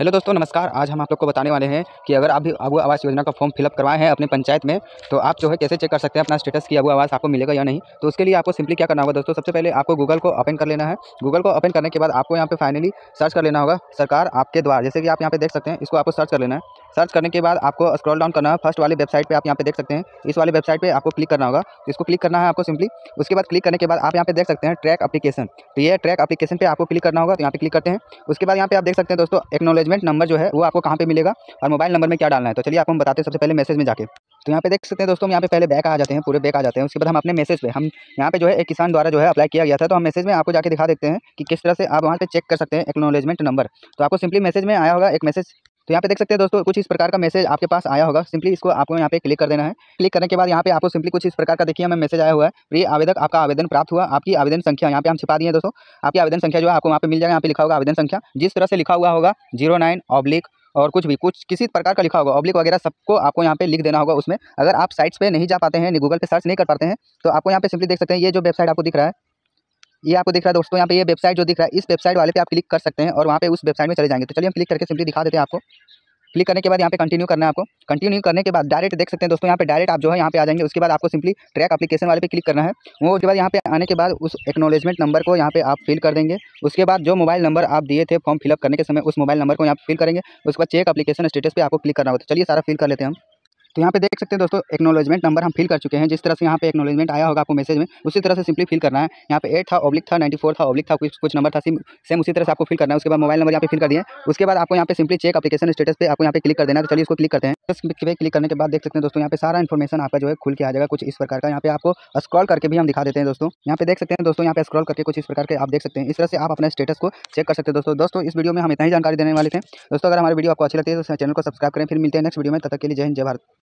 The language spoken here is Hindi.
हेलो दोस्तों नमस्कार आज हम आप लोग को बताने वाले हैं कि अगर आप भी आबू आवास योजना का फॉर्म फिलअप करवाए हैं अपने पंचायत में तो आप जो है कैसे चेक कर सकते हैं अपना स्टेटस कि आबू आवास आपको मिलेगा या नहीं तो उसके लिए आपको सिंपली क्या करना होगा दोस्तों सबसे पहले आपको गूगल को ओपन कर लेना है गूगल को ओपन करने के बाद आपको यहाँ पर फाइनली सर्च कर लेना होगा सरकार आपके द्वारा जैसे कि आप यहाँ पे देख सकते हैं इसको आपको सर्च कर लेना है सर्च करने के बाद आपको स्क्रॉल डाउन करना है फर्स्ट वाली वेबसाइट पर आप यहाँ पे देख सकते हैं इस वाली वेबसाइट पर आपको क्लिक करना होगा तो इसको क्लिक करना है आपको सिंपली उसके बाद क्लिक करने के बाद आप यहाँ पर देख सकते हैं ट्रैक अपलीकेशन तो ये ट्रैक अपलीकेशन पर आपको क्लिक करना होगा तो यहाँ पे क्लिक करते हैं उसके बाद यहाँ पर आप देख सकते हैं दोस्तों एक्नोलॉजी मैनेजमेंट नंबर जो है वो आपको कहाँ पे मिलेगा और मोबाइल नंबर में क्या डालना है तो चलिए आपको हम बताते हैं सबसे पहले मैसेज में जाके तो यहाँ पे देख सकते हैं दोस्तों हम यहाँ पे पहले बैक आ जाते हैं पूरे बैक आ जाते हैं उसके बाद हम अपने मैसेज पे हम यहाँ पे जो है एक किसान द्वारा जो है अप्लाई किया गया था तो हम मैसेज में आपको जाकर दिखा देते हैं कि किस तरह से आप वहाँ पे चेक कर सकते हैं एक्नोलेजमेंट नंबर तो आपको सिंपली मैसेज में आया होगा एक मैसेज तो यहाँ पे देख सकते हैं दोस्तों कुछ इस प्रकार का मैसेज आपके पास आया होगा सिंपली इसको आपको यहाँ पे क्लिक कर देना है क्लिक करने के बाद यहाँ पे आपको सिंपली कुछ इस प्रकार का देखिए हमें मैसेज आया हुआ है प्रिय आवेदक आपका आवेदन प्राप्त हुआ आपकी आवेदन संख्या यहाँ पे हम छिपा दिए दोस्तों आपकी आवेदन संख्या जो है आपको वहाँ पे मिल जाएगा यहाँ पे लिखा होगा आवेदन संख्या जिस तरह से लिखा हुआ होगा जीरो नाइन ऑब्लिक और कुछ भी कुछ किसी प्रकार का लिखा होगा ऑब्लिक वगैरह सबको आपको यहाँ पे लिख देना होगा उसमें अगर आप साइट्स पे नहीं जा पाते हैं गूगल पे सर्च नहीं कर पाते हैं तो आपको यहाँ पे सिंपली देख सकते हैं ये जो वेबसाइट आपको दिख रहा है ये आपको दिख रहा है दोस्तों यहाँ पे ये वेबसाइट जो दिख रहा है इस वेबसाइट वाले पे आप क्लिक कर सकते हैं और वहाँ पे उस वेबसाइट में चले जाएंगे तो चलिए हम क्लिक करके सिंपली दिखा देते हैं आपको क्लिक करने के बाद यहाँ पे कंटिन्यू करना है आपको कंटिन्यू करने के बाद डायरेक्ट देख सकते हैं दोस्तों यहाँ पे डायरेक्ट आप जो है यहाँ पे आ जाएंगे उसके बाद आपको सिंपली ट्रैक अपलीकेशन वाले पे क्लिक करना है वो उसके बाद यहाँ पे आने के बाद उस एक्नोलेजमेंट नंबर को यहाँ पे आप फिल कर देंगे उसके बाद जो मोबाइल नंबर आप दिए थे फॉर्म फिलअप करने के समय उस मोबाइल नंबर को यहाँ पर फिल करेंगे उसके बाद चेक अपलीकेशन स्टेटस पर आपको क्लिक करना होता है तो चलिए सारा फिल कर लेते हैं हम तो यहाँ पे देख सकते हैं दोस्तों एक्नोलॉजमेंट नंबर हम फिल कर चुके हैं जिस तरह से यहाँ पे एक्नोलॉजमेंट आया होगा आपको मैसेज में उसी तरह से सिंपली फिल करना है यहाँ पे एट था ऑब्लिक था नाइन्टी फोर था ऑब्लिक था कुछ कुछ नंबर था सिम सेम उसी तरह से आपको फिल करना है उसके बाद मोबाइल नंबर यहाँ पे फिल कर दिए उसके बाद आपको यहाँ पे सिंपली चेक अपलीकेशन स्टेटस पे आपको यहाँ पे क्लिक कर देना तो चलिए इसको क्लिक करते हैं पे क्लिक करने के बाद देख सकते हैं दोस्तों यहाँ पे सारा इन्फॉर्मेशन आपका जो है खुल के आ जाएगा कुछ इस प्रकार का यहाँ पे आपको स्क्रॉल करके भी हम दिखा देते हैं दोस्तों यहाँ पे देख सकते हैं दोस्तों यहाँ पे स्क्रॉल करके कुछ इस प्रकार के आप देख सकते हैं इस तरह से आप अपना स्टेटस को चेक कर सकते हैं दोस्तों दोस्तों इस वीडियो में हम इतना ही जानकारी देने वाले थे दोस्तों अगर हमारे वीडियो आपको अच्छी लगती है तो चैनल को सब्सक्राइब करें फिर मिलते हैं नेक्स्ट वीडियो में तब तक के लिए जय हिंद जय भारत